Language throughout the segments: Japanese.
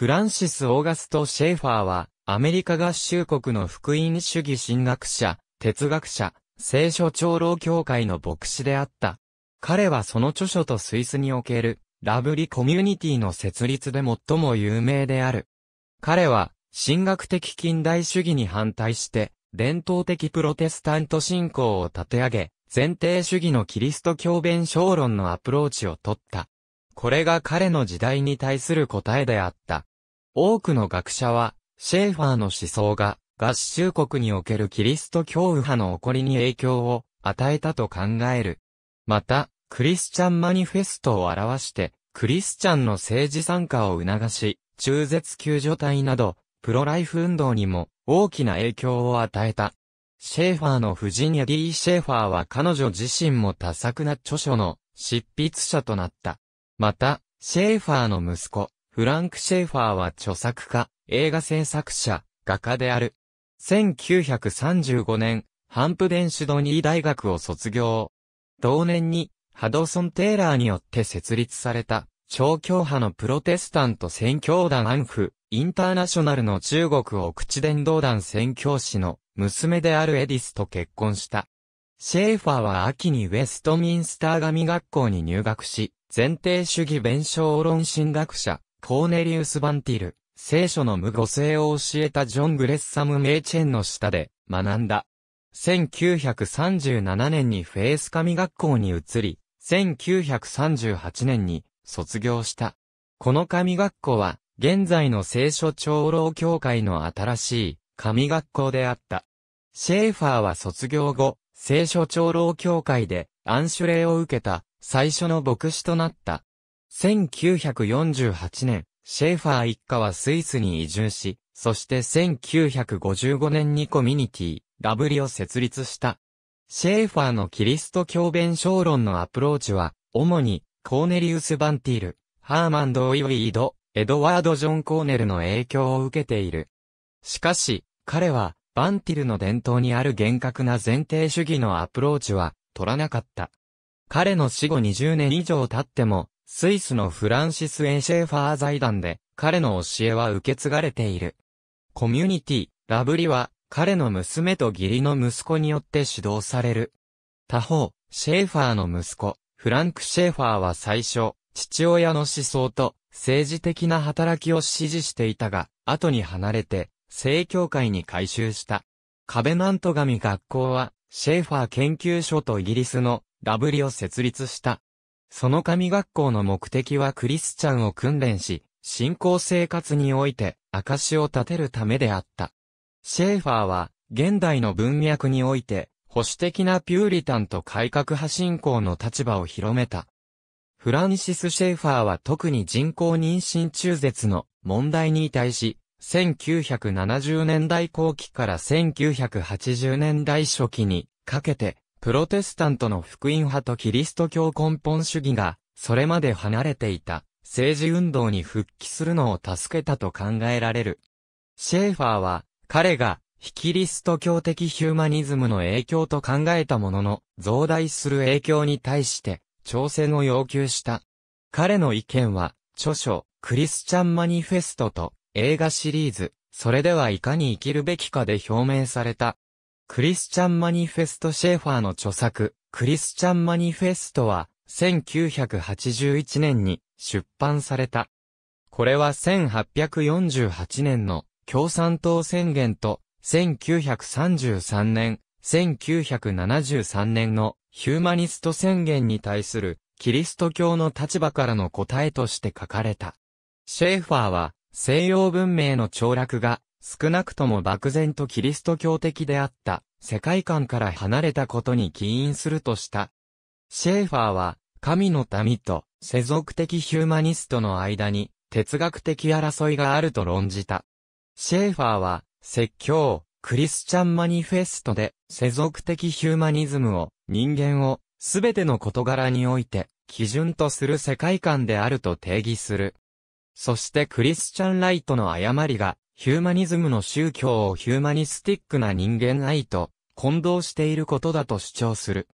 フランシス・オーガスト・シェーファーは、アメリカ合衆国の福音主義神学者、哲学者、聖書長老協会の牧師であった。彼はその著書とスイスにおける、ラブリコミュニティの設立で最も有名である。彼は、神学的近代主義に反対して、伝統的プロテスタント信仰を立て上げ、前提主義のキリスト教弁証論のアプローチを取った。これが彼の時代に対する答えであった。多くの学者は、シェーファーの思想が、合衆国におけるキリスト教右派の起こりに影響を与えたと考える。また、クリスチャンマニフェストを表して、クリスチャンの政治参加を促し、中絶救助隊など、プロライフ運動にも大きな影響を与えた。シェーファーの夫人や D. シェーファーは彼女自身も多作な著書の執筆者となった。また、シェーファーの息子、フランク・シェーファーは著作家、映画制作者、画家である。1935年、ハンプデンシドニー大学を卒業。同年に、ハドソン・テイラーによって設立された、超教派のプロテスタント宣教団アンフ、インターナショナルの中国奥口伝道団宣教師の娘であるエディスと結婚した。シェーファーは秋にウェストミンスター神学校に入学し、前提主義弁証論進学者、コーネリウス・バンティル、聖書の無語性を教えたジョン・グレッサム・メイチェンの下で学んだ。1937年にフェース神学校に移り、1938年に卒業した。この神学校は、現在の聖書長老協会の新しい神学校であった。シェーファーは卒業後、聖書長老協会で暗種礼を受けた最初の牧師となった。1948年、シェーファー一家はスイスに移住し、そして1955年にコミュニティ、ラブリを設立した。シェーファーのキリスト教弁証論のアプローチは、主に、コーネリウス・バンティール、ハーマンド・ウィウィード、エドワード・ジョン・コーネルの影響を受けている。しかし、彼は、バンティルの伝統にある厳格な前提主義のアプローチは、取らなかった。彼の死後20年以上経っても、スイスのフランシス・エンシェーファー財団で、彼の教えは受け継がれている。コミュニティ、ラブリは、彼の娘と義理の息子によって指導される。他方、シェーファーの息子、フランク・シェーファーは最初、父親の思想と政治的な働きを支持していたが、後に離れて、正教会に改修した。カベんント神学校は、シェーファー研究所とイギリスのラブリを設立した。その神学校の目的はクリスチャンを訓練し、信仰生活において証を立てるためであった。シェーファーは、現代の文脈において、保守的なピューリタンと改革派信仰の立場を広めた。フランシス・シェーファーは特に人工妊娠中絶の問題に対し、1970年代後期から1980年代初期にかけてプロテスタントの福音派とキリスト教根本主義が、それまで離れていた、政治運動に復帰するのを助けたと考えられる。シェーファーは、彼が、非キリスト教的ヒューマニズムの影響と考えたものの、増大する影響に対して、挑戦を要求した。彼の意見は、著書、クリスチャンマニフェストと、映画シリーズ、それではいかに生きるべきかで表明された。クリスチャンマニフェストシェーファーの著作、クリスチャンマニフェストは、1981年に出版された。これは1848年の共産党宣言と、1933年、1973年のヒューマニスト宣言に対するキリスト教の立場からの答えとして書かれた。シェーファーは西洋文明の凋落が少なくとも漠然とキリスト教的であった世界観から離れたことに起因するとした。シェーファーは、神の民と世俗的ヒューマニストの間に哲学的争いがあると論じた。シェーファーは、説教、クリスチャンマニフェストで世俗的ヒューマニズムを人間をすべての事柄において基準とする世界観であると定義する。そしてクリスチャンライトの誤りがヒューマニズムの宗教をヒューマニスティックな人間愛と混同していることだと主張する。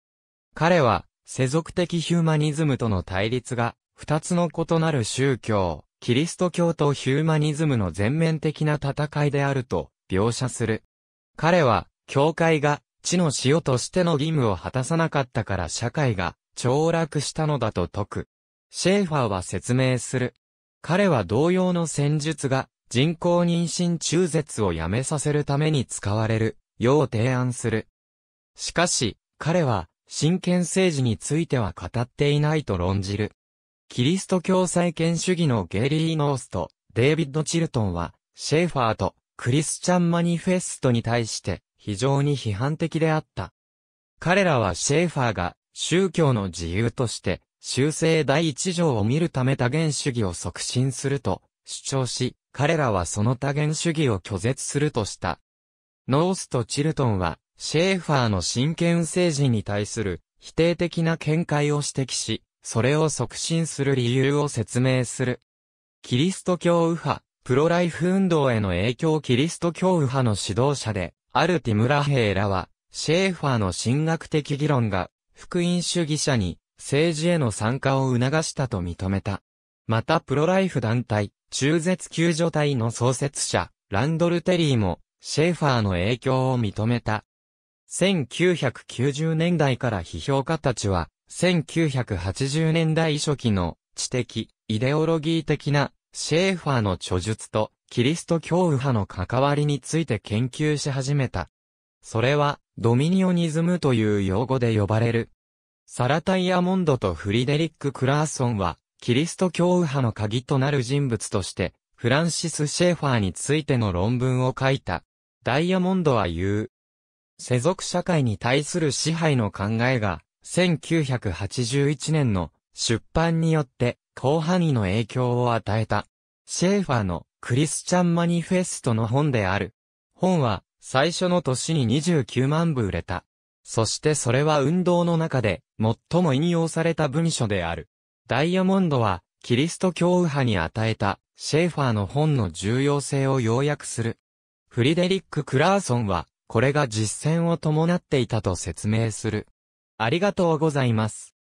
彼は、世俗的ヒューマニズムとの対立が、二つの異なる宗教、キリスト教とヒューマニズムの全面的な戦いであると描写する。彼は、教会が地の塩としての義務を果たさなかったから社会が凋落したのだと説く。シェーファーは説明する。彼は同様の戦術が人工妊娠中絶をやめさせるために使われる、よう提案する。しかし、彼は、真剣政治については語っていないと論じる。キリスト教再建主義のゲイリー・ノースとデイビッド・チルトンは、シェーファーとクリスチャン・マニフェストに対して非常に批判的であった。彼らはシェーファーが宗教の自由として修正第一条を見るため多元主義を促進すると主張し、彼らはその多元主義を拒絶するとした。ノースとチルトンは、シェーファーの真剣政治に対する否定的な見解を指摘し、それを促進する理由を説明する。キリスト教右派、プロライフ運動への影響キリスト教右派の指導者で、あるティムラヘイらは、シェーファーの神学的議論が、福音主義者に、政治への参加を促したと認めた。またプロライフ団体、中絶救助隊の創設者、ランドル・テリーも、シェーファーの影響を認めた。1990年代から批評家たちは、1980年代初期の知的、イデオロギー的なシェーファーの著述とキリスト教右派の関わりについて研究し始めた。それはドミニオニズムという用語で呼ばれる。サラタイアモンドとフリデリック・クラーソンはキリスト教右派の鍵となる人物として、フランシス・シェーファーについての論文を書いた。ダイヤモンドは言う。世俗社会に対する支配の考えが、1981年の出版によって広範囲の影響を与えた。シェーファーのクリスチャンマニフェストの本である。本は最初の年に29万部売れた。そしてそれは運動の中で最も引用された文書である。ダイヤモンドは、キリスト教右派に与えた、シェーファーの本の重要性を要約する。フリデリック・クラーソンは、これが実践を伴っていたと説明する。ありがとうございます。